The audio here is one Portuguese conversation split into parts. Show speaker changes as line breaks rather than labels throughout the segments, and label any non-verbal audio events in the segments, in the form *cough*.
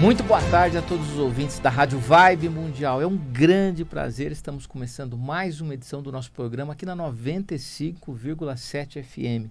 Muito boa tarde a todos os ouvintes da Rádio Vibe Mundial. É um grande prazer, estamos começando mais uma edição do nosso programa aqui na 95,7 FM.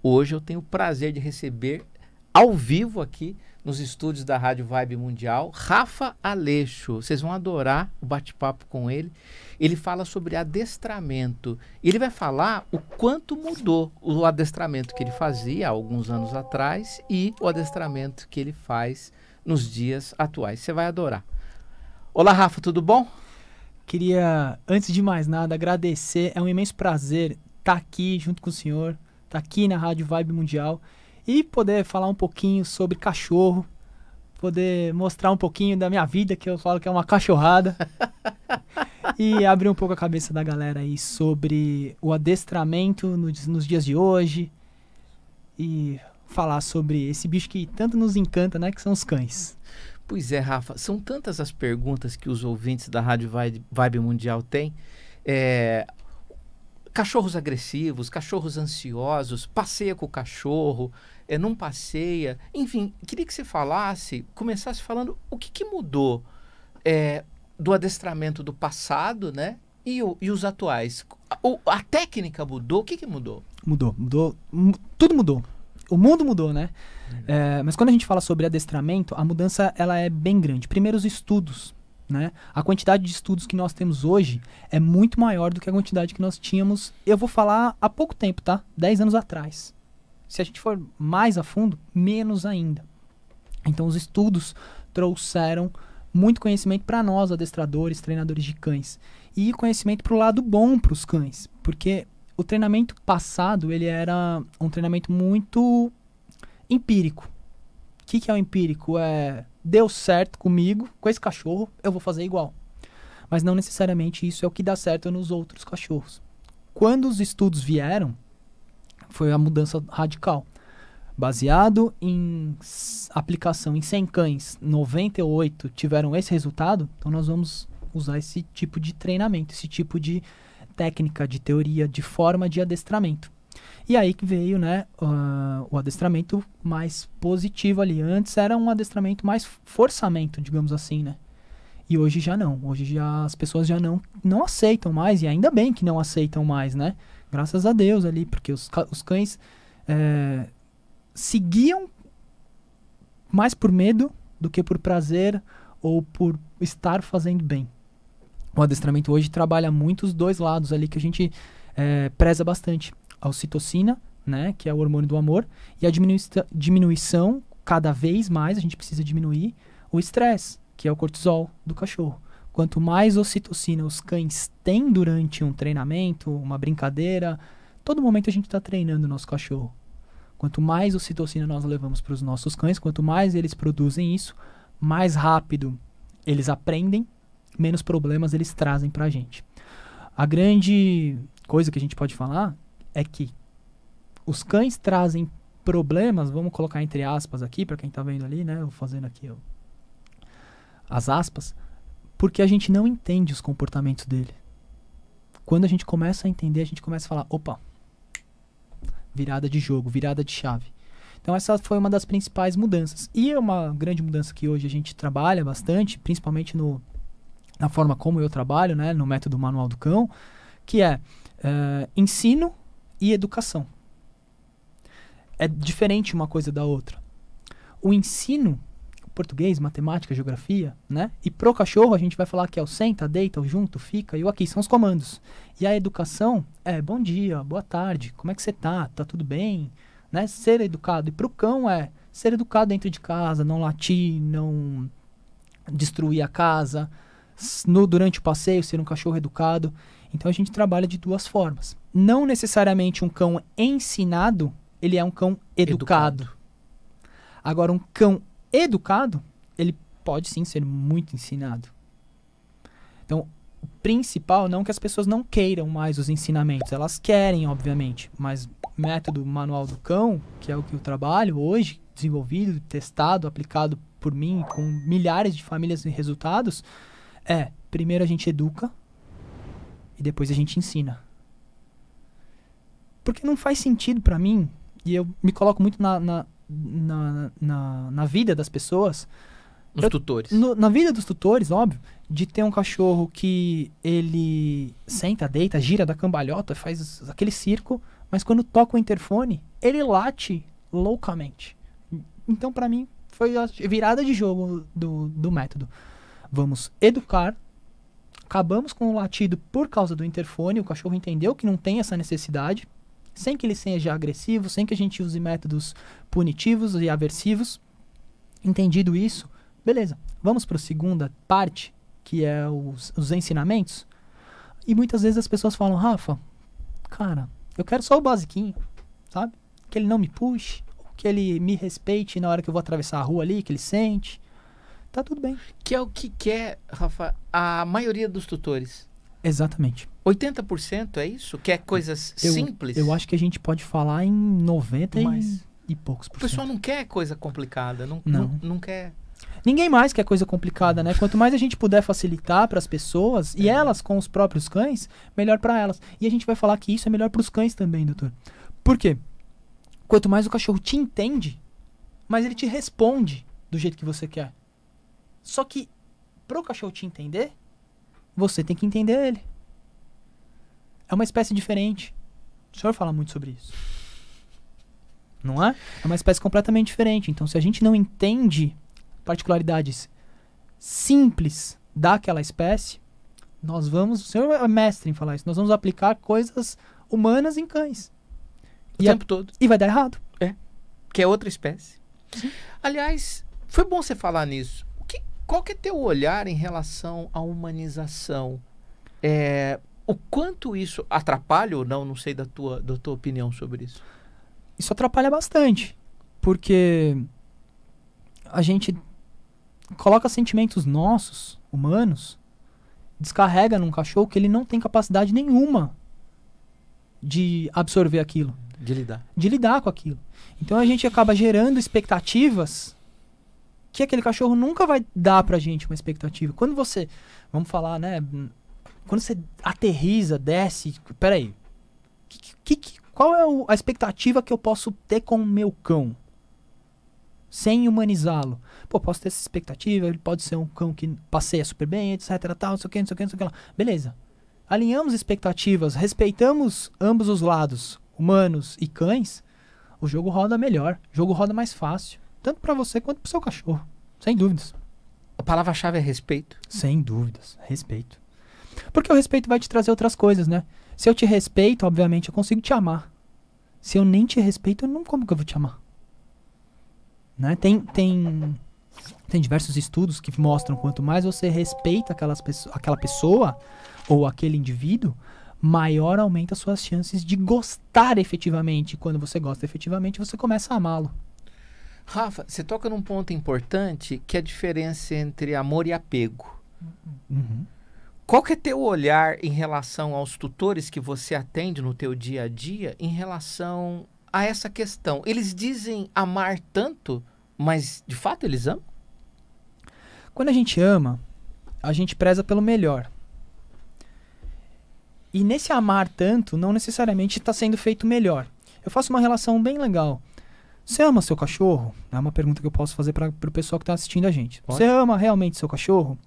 Hoje eu tenho o prazer de receber ao vivo aqui nos estúdios da Rádio Vibe Mundial, Rafa Aleixo. Vocês vão adorar o bate-papo com ele. Ele fala sobre adestramento. Ele vai falar o quanto mudou o adestramento que ele fazia há alguns anos atrás e o adestramento que ele faz nos dias atuais. Você vai adorar. Olá, Rafa, tudo
bom? Queria, antes de mais nada, agradecer. É um imenso prazer estar tá aqui junto com o senhor, estar tá aqui na Rádio Vibe Mundial e poder falar um pouquinho sobre cachorro, poder mostrar um pouquinho da minha vida, que eu falo que é uma cachorrada. *laughs* e abrir um pouco a cabeça da galera aí sobre o adestramento nos dias de hoje. E falar sobre esse bicho que tanto nos encanta, né? Que são os cães. Pois é, Rafa, são tantas as perguntas que os ouvintes
da Rádio Vibe, Mundial têm. É, cachorros agressivos, cachorros ansiosos, passeia com o cachorro, é, não passeia. Enfim, queria que você falasse, começasse falando o que, que mudou é, do adestramento do passado, né? E, o, e os atuais. A, a técnica mudou? O
que, que mudou? Mudou, mudou. Tudo mudou o mundo mudou, né? É, mas quando a gente fala sobre adestramento, a mudança ela é bem grande. Primeiro, os estudos. Né? A quantidade de estudos que nós temos hoje é muito maior do que a quantidade que nós tínhamos, eu vou falar há pouco tempo, tá? 10 anos atrás. Se a gente for mais a fundo, menos ainda. Então, os estudos trouxeram muito conhecimento para nós, adestradores, treinadores de cães. E conhecimento para o lado bom para os cães. Porque o treinamento passado, ele era um treinamento muito empírico. O que, que é o empírico? É, deu certo comigo, com esse cachorro, eu vou fazer igual. Mas não necessariamente isso é o que dá certo nos outros cachorros. Quando os estudos vieram, foi a mudança radical. Baseado em aplicação em 100 cães, 98 tiveram esse resultado, então nós vamos usar esse tipo de treinamento, esse tipo de técnica, de teoria, de forma de adestramento. E aí que veio né, uh, o adestramento mais positivo ali. Antes era um adestramento mais forçamento, digamos assim, né? E hoje já não. Hoje já as pessoas já não, não aceitam mais, e ainda bem que não aceitam mais, né? Graças a Deus ali, porque os, os cães é, seguiam mais por medo do que por prazer ou por estar fazendo bem o adestramento hoje trabalha muito os dois lados ali que a gente é, preza bastante. A ocitocina, né, que é o hormônio do amor, e a diminui diminuição, cada vez mais, a gente precisa diminuir o estresse, que é o cortisol do cachorro. Quanto mais ocitocina os cães têm durante um treinamento, uma brincadeira, todo momento a gente está treinando o nosso cachorro. Quanto mais ocitocina nós levamos para os nossos cães, quanto mais eles produzem isso, mais rápido eles aprendem menos problemas eles trazem para a gente. A grande coisa que a gente pode falar é que os cães trazem problemas, vamos colocar entre aspas aqui, para quem está vendo ali, né? Eu fazendo aqui ó, as aspas, porque a gente não entende os comportamentos dele. Quando a gente começa a entender, a gente começa a falar: opa, virada de jogo, virada de chave. Então, essa foi uma das principais mudanças. E é uma grande mudança que hoje a gente trabalha bastante, principalmente no, na forma como eu trabalho, né, no método manual do cão, que é uh, ensino e educação. É diferente uma coisa da outra. O ensino, português, matemática, geografia, né? E pro cachorro a gente vai falar que é o senta, deita, o junto, fica e o aqui, são os comandos. E a educação é bom dia, boa tarde, como é que você tá? Tá tudo bem? Né? Ser educado. E pro cão é ser educado dentro de casa, não latir, não destruir a casa, no, durante o passeio, ser um cachorro educado. Então a gente trabalha de duas formas. Não necessariamente um cão ensinado, ele é um cão educado. educado. Agora, um cão educado, ele pode sim ser muito ensinado. Então, o principal não que as pessoas não queiram mais os ensinamentos, elas querem, obviamente, mas método manual do cão, que é o que eu trabalho hoje, desenvolvido, testado, aplicado por mim com milhares de famílias e resultados, é, primeiro a gente educa e depois a gente ensina. Porque não faz sentido para mim, e eu me coloco muito na, na, na, na, na vida das pessoas. Nos eu, tutores. No, na vida dos tutores, óbvio, de ter um cachorro que ele senta, deita, gira da cambalhota, faz aquele circo, mas quando toca o interfone, ele late loucamente. Então, para mim, foi a virada de jogo do, do método. Vamos educar. Acabamos com o latido por causa do interfone. O cachorro entendeu que não tem essa necessidade. Sem que ele seja agressivo, sem que a gente use métodos punitivos e aversivos. Entendido isso, beleza. Vamos para a segunda parte, que é os, os ensinamentos. E muitas vezes as pessoas falam, Rafa, cara, eu quero só o basiquinho, sabe? Que ele não me puxe, que ele me respeite na hora que eu vou atravessar a rua ali, que ele sente, tá tudo bem. Que é o que quer, Rafa, a
maioria dos tutores.
Exatamente.
80% é isso? Que é coisas eu, simples? Eu acho
que a gente pode falar em 90 e, e poucos por
cento. O pessoal não quer coisa complicada, não, não. não, não quer.
Ninguém mais quer coisa complicada, né? Quanto mais a gente puder facilitar para as pessoas é. e elas com os próprios cães, melhor para elas. E a gente vai falar que isso é melhor para os cães também, doutor. Por quê? Quanto mais o cachorro te entende, mais ele te responde do jeito que você quer. Só que, pro cachorro te entender, você tem que entender ele. É uma espécie diferente. O senhor fala muito sobre isso. Não é? É uma espécie completamente diferente. Então, se a gente não entende particularidades simples daquela espécie, nós vamos. O senhor é mestre em falar isso. Nós vamos aplicar coisas humanas em cães. O e é tempo todo. E vai dar errado. É. Que é outra espécie.
Sim. Aliás, foi bom você falar nisso. Qual que é teu olhar em relação à humanização? É, o quanto isso atrapalha ou não? Não sei da tua, da tua opinião sobre isso.
Isso atrapalha bastante, porque a gente coloca sentimentos nossos, humanos, descarrega num cachorro que ele não tem capacidade nenhuma de absorver aquilo. De lidar. De lidar com aquilo. Então a gente acaba gerando expectativas que aquele cachorro nunca vai dar pra gente uma expectativa. Quando você, vamos falar, né? Quando você aterriza, desce, peraí, que, que, qual é a expectativa que eu posso ter com o meu cão? Sem humanizá-lo. Pô, posso ter essa expectativa, ele pode ser um cão que passeia super bem, etc, tal, não sei o que, não sei o que, não sei o que lá. Beleza. Alinhamos expectativas, respeitamos ambos os lados, humanos e cães, o jogo roda melhor, o jogo roda mais fácil. Tanto para você quanto para seu cachorro. Sem dúvidas. A palavra-chave é respeito? Sem dúvidas, respeito. Porque o respeito vai te trazer outras coisas, né? Se eu te respeito, obviamente eu consigo te amar. Se eu nem te respeito, eu não, como que eu vou te amar? Né? Tem, tem, tem diversos estudos que mostram quanto mais você respeita aquelas pesso aquela pessoa ou aquele indivíduo, maior aumenta suas chances de gostar efetivamente. Quando você gosta efetivamente, você começa a amá-lo.
Rafa, você toca num ponto importante que é a diferença entre amor e apego. Uhum. Qual que é teu olhar em relação aos tutores que você atende no teu dia a dia em relação a essa questão? Eles dizem amar tanto, mas
de fato eles amam? Quando a gente ama, a gente preza pelo melhor. E nesse amar tanto, não necessariamente está sendo feito melhor. Eu faço uma relação bem legal. Você ama seu cachorro? É uma pergunta que eu posso fazer para o pessoal que está assistindo a gente. Você ama realmente seu cachorro?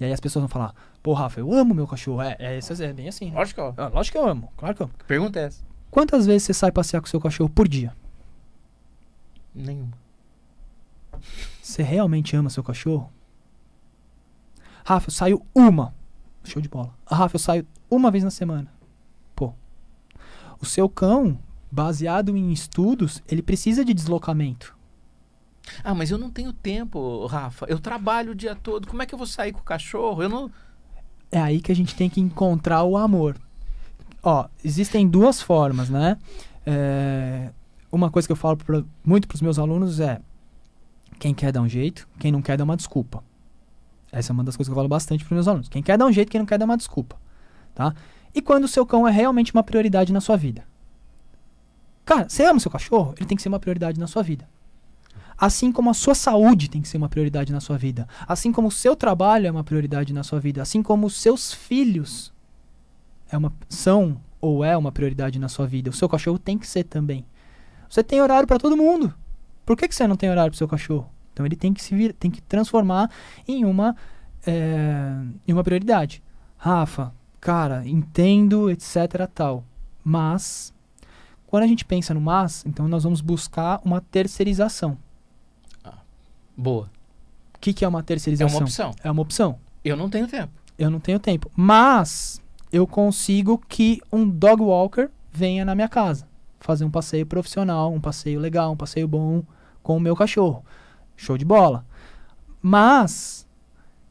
E aí as pessoas vão falar, pô, Rafa, eu amo meu cachorro. É, é, é, bem assim. Né? Lógico que eu amo. Ah, lógico que eu amo, claro que eu amo. pergunta é essa? Quantas vezes você sai passear com seu cachorro por dia? Nenhuma. Você realmente ama seu cachorro? Rafa, eu saio uma. Show de bola. Rafa, eu saio uma vez na semana. Pô. O seu cão baseado em estudos, ele precisa de deslocamento. Ah, mas
eu não tenho tempo, Rafa. Eu trabalho o dia todo. Como é que eu vou sair com o cachorro? Eu não.
É aí que a gente tem que encontrar o amor. Ó, existem duas formas, né? É, uma coisa que eu falo pra, muito para os meus alunos é: quem quer dá um jeito, quem não quer dá uma desculpa. Essa é uma das coisas que eu falo bastante para meus alunos. Quem quer dá um jeito, quem não quer dá uma desculpa, tá? E quando o seu cão é realmente uma prioridade na sua vida? Cara, você ama seu cachorro? Ele tem que ser uma prioridade na sua vida. Assim como a sua saúde tem que ser uma prioridade na sua vida. Assim como o seu trabalho é uma prioridade na sua vida. Assim como os seus filhos é uma, são ou é uma prioridade na sua vida. O seu cachorro tem que ser também. Você tem horário para todo mundo. Por que, que você não tem horário para seu cachorro? Então ele tem que se vir, tem que transformar em uma, é, em uma prioridade. Rafa, cara, entendo, etc. tal. Mas quando a gente pensa no mas, então nós vamos buscar uma terceirização. Ah, boa. O que, que é uma terceirização? É uma opção. É uma opção. Eu não tenho tempo. Eu não tenho tempo. Mas eu consigo que um dog walker venha na minha casa. Fazer um passeio profissional, um passeio legal, um passeio bom com o meu cachorro. Show de bola. Mas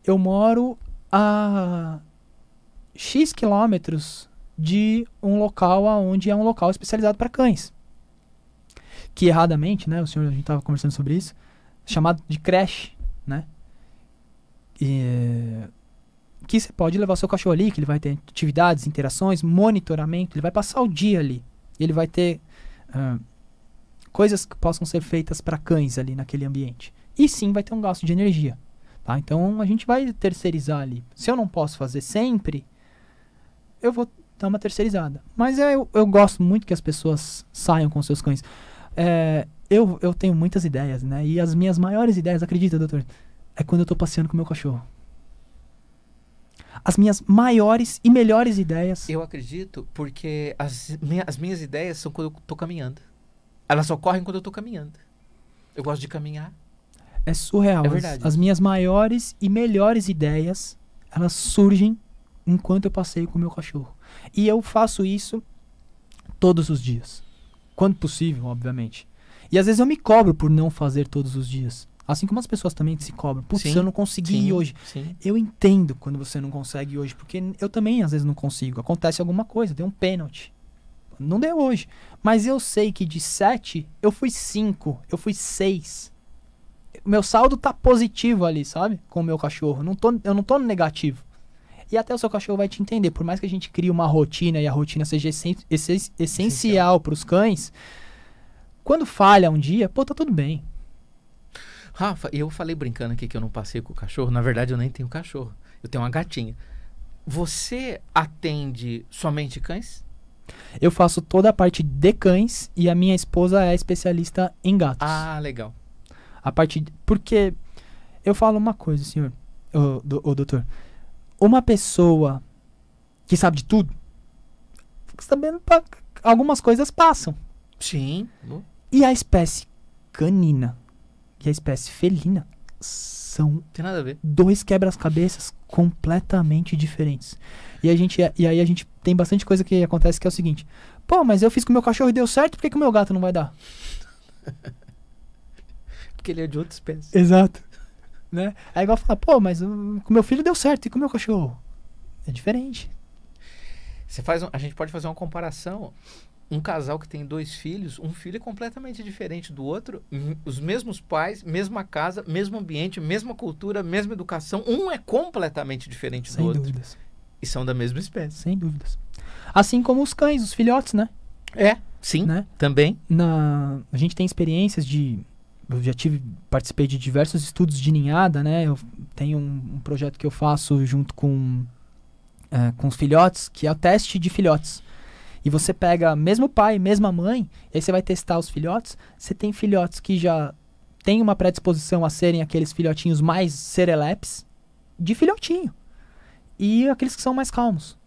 eu moro a X quilômetros de um local aonde é um local especializado para cães. Que erradamente, né, o senhor a gente estava conversando sobre isso, chamado de creche, né? E, eh, que você pode levar seu cachorro ali, que ele vai ter atividades, interações, monitoramento, ele vai passar o dia ali. Ele vai ter uh, coisas que possam ser feitas para cães ali naquele ambiente. E sim, vai ter um gasto de energia. Tá? Então a gente vai terceirizar ali. Se eu não posso fazer sempre, eu vou então uma terceirizada. Mas é, eu, eu gosto muito que as pessoas saiam com seus cães. É, eu, eu tenho muitas ideias, né? E as minhas maiores ideias, acredita, doutor, é quando eu tô passeando com meu cachorro. As minhas maiores e melhores
ideias. Eu acredito porque as, minha, as minhas ideias são quando eu tô caminhando. Elas ocorrem quando eu tô caminhando. Eu gosto de caminhar.
É surreal. É verdade. As, as minhas maiores e melhores ideias, elas surgem enquanto eu passeio com o meu cachorro. E eu faço isso todos os dias. Quando possível, obviamente. E às vezes eu me cobro por não fazer todos os dias. Assim como as pessoas também se cobram. Putz, eu não consegui sim, hoje. Sim. Eu entendo quando você não consegue hoje, porque eu também às vezes não consigo. Acontece alguma coisa, deu um pênalti. Não deu hoje. Mas eu sei que de sete eu fui cinco, eu fui seis. Meu saldo tá positivo ali, sabe? Com o meu cachorro. Não tô, eu não tô negativo. E até o seu cachorro vai te entender. Por mais que a gente crie uma rotina e a rotina seja essen essencial para os cães, quando falha um dia, pô, tá tudo bem.
Rafa, eu falei brincando aqui que eu não passei com o cachorro. Na verdade, eu nem tenho cachorro. Eu tenho uma gatinha. Você atende somente cães?
Eu faço toda a parte de cães e a minha esposa é especialista em gatos. Ah, legal. A parte. De, porque eu falo uma coisa, senhor. o do, ô doutor uma pessoa que sabe de tudo, sabendo pra, tá, algumas coisas passam. Sim. E a espécie canina e a espécie felina são Tem nada a ver. dois quebras-cabeças completamente diferentes. E, a gente, e aí a gente tem bastante coisa que acontece que é o seguinte: pô, mas eu fiz com o meu cachorro e deu certo, por que, que o meu gato não vai dar? *laughs*
Porque ele é de outra espécie. Exato né?
É igual falar, pô, mas um, com meu filho deu certo, e com meu cachorro? É diferente.
Você faz um, a gente pode fazer uma comparação. Um casal que tem dois filhos, um filho é completamente diferente do outro, os mesmos pais, mesma casa, mesmo ambiente, mesma cultura, mesma educação, um é completamente diferente Sem do outro. Sem Dúvidas. E são da mesma
espécie. Sem dúvidas. Assim como os cães, os filhotes, né? É, sim, né? também. Na, a gente tem experiências de eu já tive participei de diversos estudos de ninhada né eu tenho um, um projeto que eu faço junto com é, com os filhotes que é o teste de filhotes e você pega mesmo pai mesma mãe e aí você vai testar os filhotes você tem filhotes que já têm uma predisposição a serem aqueles filhotinhos mais serelepes de filhotinho e aqueles que são mais calmos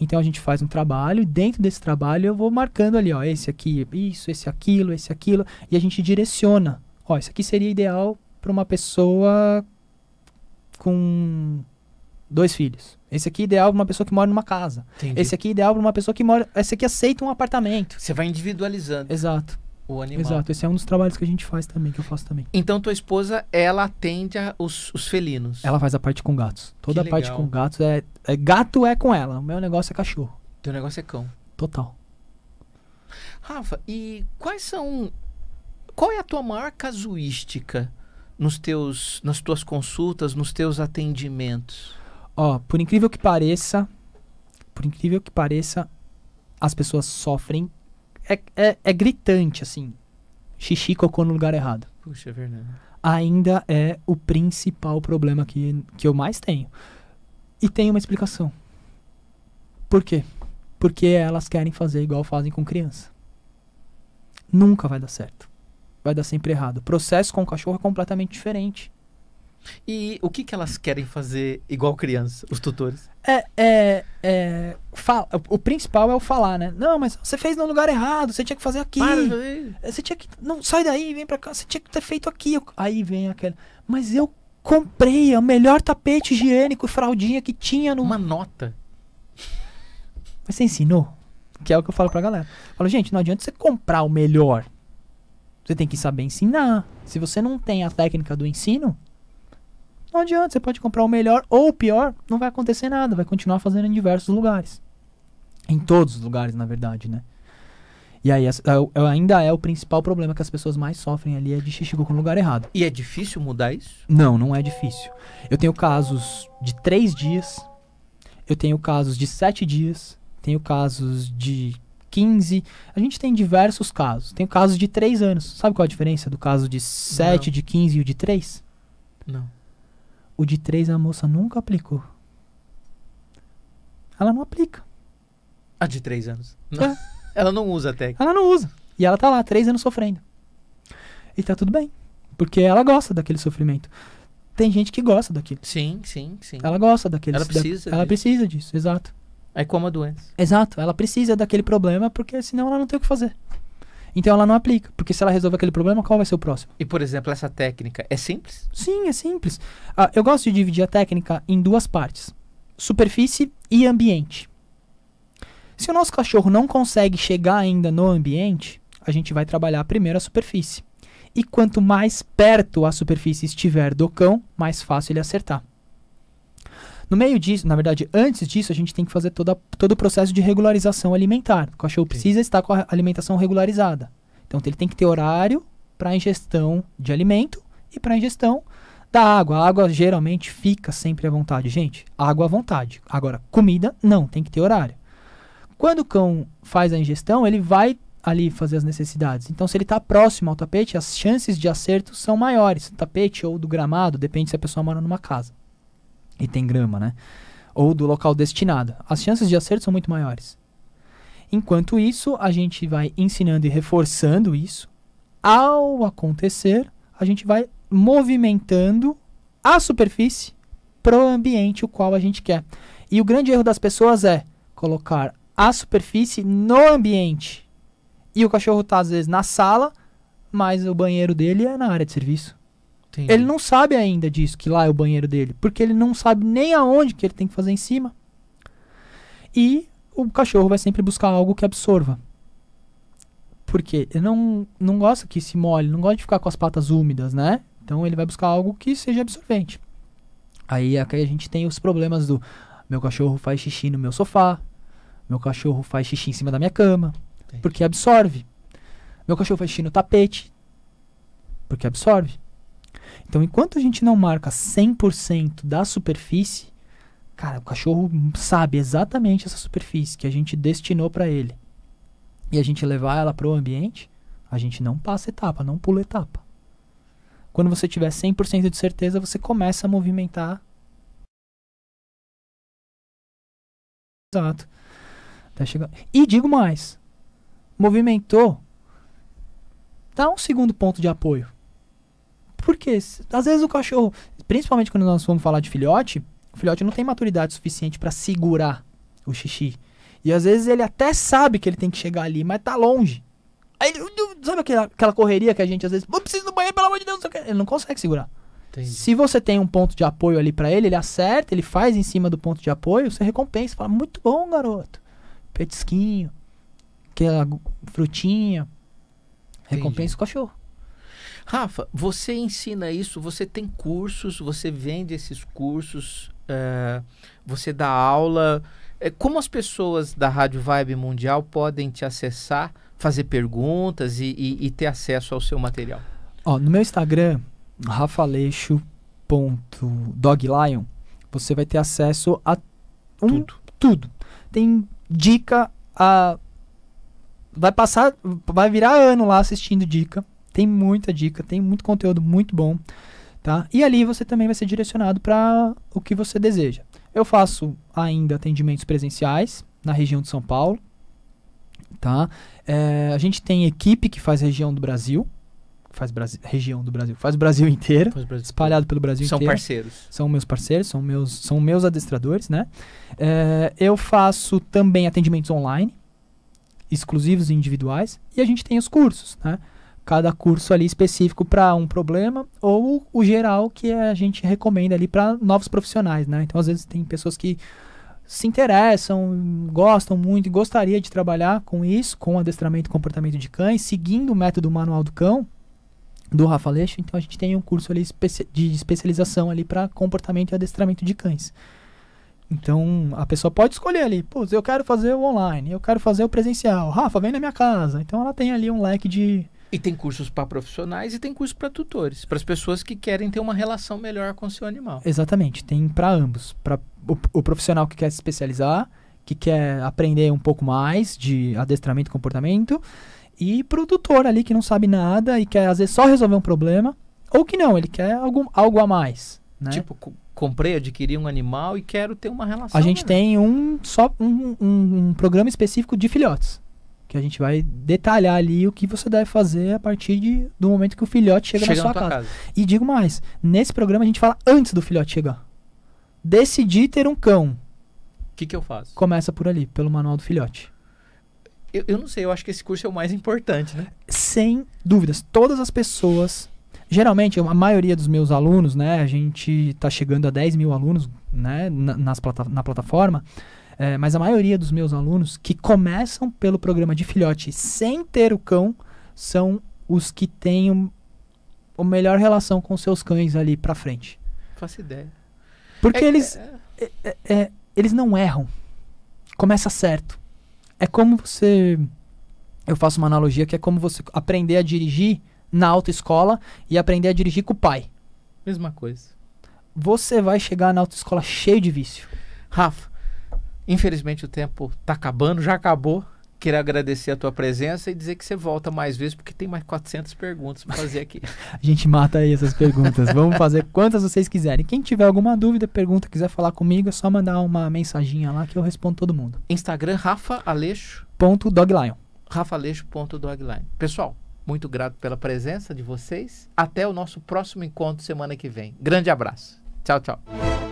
então a gente faz um trabalho, e dentro desse trabalho eu vou marcando ali, ó, esse aqui, isso, esse aquilo, esse aquilo, e a gente direciona Ó, isso aqui seria ideal para uma pessoa com dois filhos. Esse aqui é ideal para uma pessoa que mora numa casa. Entendi. Esse aqui é ideal para uma pessoa que mora. Esse aqui aceita um apartamento. Você vai
individualizando. Exato. O animal. Exato.
Esse é um dos trabalhos que a gente faz também, que eu faço também.
Então tua esposa, ela atende a, os, os felinos. Ela faz a parte com gatos. Toda a parte com
gatos é, é, Gato é com ela. O meu negócio é cachorro. Teu negócio é cão. Total.
Rafa, e quais são qual é a tua maior casuística
nos teus, nas tuas consultas, nos teus atendimentos? Ó, oh, por incrível que pareça, por incrível que pareça, as pessoas sofrem. É, é, é gritante, assim. Xixi cocô no lugar errado. Puxa, é verdade. Ainda é o principal problema que, que eu mais tenho. E tem uma explicação. Por quê? Porque elas querem fazer igual fazem com criança. Nunca vai dar certo vai dar sempre errado. O processo com o cachorro é completamente diferente.
E o que, que elas querem fazer igual criança, os tutores?
É, é, é fala, o principal é o falar, né? Não, mas você fez no lugar errado, você tinha que fazer aqui. Para, é, você tinha que não sai daí, vem para cá, você tinha que ter feito aqui. Aí vem aquela, mas eu comprei o melhor tapete higiênico e fraldinha que tinha no uma nota. Mas você ensinou, que é o que eu falo pra galera. falo, gente, não adianta você comprar o melhor você tem que saber ensinar. Se você não tem a técnica do ensino, não adianta. Você pode comprar o melhor ou o pior, não vai acontecer nada. Vai continuar fazendo em diversos lugares. Em todos os lugares, na verdade, né? E aí é é ainda é o principal problema que as pessoas mais sofrem ali é de Shichigoku no lugar errado. E é difícil mudar isso? Não, não é difícil. Eu tenho casos de três dias, eu tenho casos de sete dias, tenho casos de 15. A gente tem diversos casos. Tem casos de 3 anos. Sabe qual a diferença do caso de 7, Não. de 15 e o de 3? Não. O de 3 a moça nunca aplicou. Ela não aplica.
A de 3 anos. É. Não. *laughs* Ela não usa até.
Ela não usa. E ela tá lá, 3 anos sofrendo. E tá tudo bem. Porque ela gosta daquele sofrimento. Tem gente que gosta daquilo. Sim, sim, sim. Ela gosta daquele sofrimento. Ela precisa. Da, ela precisa disso, exato. É como a doença. Exato, ela precisa daquele problema porque senão ela não tem o que fazer. Então ela não aplica, porque se ela resolver aquele problema, qual vai ser o próximo? E por exemplo, essa técnica é simples? Sim, é simples. Ah, eu gosto de dividir a técnica em duas partes: superfície e ambiente. Se o nosso cachorro não consegue chegar ainda no ambiente, a gente vai trabalhar primeiro a superfície. E quanto mais perto a superfície estiver do cão, mais fácil ele acertar. No meio disso, na verdade, antes disso, a gente tem que fazer toda, todo o processo de regularização alimentar. O cachorro precisa estar com a alimentação regularizada. Então ele tem que ter horário para ingestão de alimento e para ingestão da água. A água geralmente fica sempre à vontade, gente. Água à vontade. Agora, comida não, tem que ter horário. Quando o cão faz a ingestão, ele vai ali fazer as necessidades. Então, se ele está próximo ao tapete, as chances de acerto são maiores, do tapete ou do gramado, depende se a pessoa mora numa casa e tem grama, né? Ou do local destinado. As chances de acerto são muito maiores. Enquanto isso, a gente vai ensinando e reforçando isso. Ao acontecer, a gente vai movimentando a superfície para o ambiente o qual a gente quer. E o grande erro das pessoas é colocar a superfície no ambiente. E o cachorro está às vezes na sala, mas o banheiro dele é na área de serviço. Entendi. Ele não sabe ainda disso, que lá é o banheiro dele, porque ele não sabe nem aonde que ele tem que fazer em cima. E o cachorro vai sempre buscar algo que absorva. Porque ele não, não gosta que se molhe, não gosta de ficar com as patas úmidas, né? Então ele vai buscar algo que seja absorvente. Aí aqui é a gente tem os problemas do meu cachorro faz xixi no meu sofá, meu cachorro faz xixi em cima da minha cama, Entendi. porque absorve. Meu cachorro faz xixi no tapete, porque absorve. Então, enquanto a gente não marca 100% da superfície, cara, o cachorro sabe exatamente essa superfície que a gente destinou para ele. E a gente levar ela para o ambiente, a gente não passa etapa, não pula etapa. Quando você tiver 100% de certeza, você começa a movimentar. Exato. Tá chegando. E digo mais. Movimentou. Dá um segundo ponto de apoio. Porque às vezes o cachorro, principalmente quando nós vamos falar de filhote, o filhote não tem maturidade suficiente para segurar o xixi. E às vezes ele até sabe que ele tem que chegar ali, mas tá longe. Aí sabe aquela, aquela correria que a gente às vezes, eu preciso do banheiro, pelo amor de Deus, ele não consegue segurar. Entendi. Se você tem um ponto de apoio ali para ele, ele acerta, ele faz em cima do ponto de apoio, você recompensa, fala, muito bom, garoto. Petisquinho, aquela frutinha. Entendi. Recompensa o cachorro. Rafa, você ensina isso,
você tem cursos, você vende esses cursos, é, você dá aula. É, como as pessoas da Rádio Vibe Mundial podem te acessar, fazer perguntas e, e, e ter acesso ao seu material?
Ó, no meu Instagram, rafaleixo.doglion, você vai ter acesso a um, tudo. tudo. Tem dica a vai passar, vai virar ano lá assistindo dica. Tem muita dica, tem muito conteúdo muito bom, tá? E ali você também vai ser direcionado para o que você deseja. Eu faço ainda atendimentos presenciais na região de São Paulo, tá? É, a gente tem equipe que faz região do Brasil, faz Brasil, região do Brasil, faz Brasil inteiro, faz Brasil. espalhado pelo Brasil são inteiro. São parceiros. São meus parceiros, são meus, são meus adestradores, né? É, eu faço também atendimentos online, exclusivos e individuais, e a gente tem os cursos, né? cada curso ali específico para um problema ou o geral que a gente recomenda ali para novos profissionais, né? Então às vezes tem pessoas que se interessam, gostam muito e gostaria de trabalhar com isso, com adestramento e comportamento de cães, seguindo o método manual do cão do Rafa Leixo. Então a gente tem um curso ali de especialização ali para comportamento e adestramento de cães. Então a pessoa pode escolher ali, putz, eu quero fazer o online, eu quero fazer o presencial. Rafa, vem na minha casa. Então ela tem ali um leque de
e tem cursos para profissionais e tem cursos para tutores, para as pessoas que querem ter uma relação melhor com o seu animal.
Exatamente, tem para ambos, para o, o, profissional que quer se especializar, que quer aprender um pouco mais de adestramento e comportamento, e para o tutor ali que não sabe nada e quer às vezes só resolver um problema, ou que não, ele quer algum, algo a mais.
Né? Tipo, comprei, adquiri um animal e quero ter uma relação. A gente melhor. tem
um só um, um, um programa específico de filhotes que a gente vai detalhar ali o que você deve fazer a partir de, do momento que o filhote chega, chega na sua na casa. casa. E digo mais, nesse programa a gente fala antes do filhote chegar. Decidi ter um cão. O que, que eu faço? Começa por ali, pelo manual do filhote.
Eu, eu não sei, eu acho que esse curso é o mais importante, né?
Sem dúvidas. Todas as pessoas geralmente a maioria dos meus alunos, né, a gente está chegando a 10 mil alunos né, na, nas plata na plataforma, é, mas a maioria dos meus alunos que começam pelo programa de filhote sem ter o cão são os que têm um, a melhor relação com seus cães ali para frente.
Faço ideia. Porque é, eles
é, é. É, é, eles não erram. Começa certo. É como você eu faço uma analogia que é como você aprender a dirigir na autoescola e aprender a dirigir com o pai. Mesma coisa. Você vai chegar na autoescola cheio de vício. Rafa,
Infelizmente o tempo está acabando, já acabou. Queria agradecer a tua presença e dizer que você volta mais vezes, porque tem mais 400 perguntas para fazer aqui. *laughs*
a gente mata aí essas perguntas. Vamos fazer quantas vocês quiserem. Quem tiver alguma dúvida, pergunta, quiser falar comigo, é só mandar uma mensaginha lá que eu respondo todo mundo.
Instagram, Rafa Aleixo.
Ponto Doglion.
Ponto Doglion. Pessoal, muito grato pela presença de vocês. Até o nosso próximo encontro semana que vem. Grande abraço. Tchau, tchau.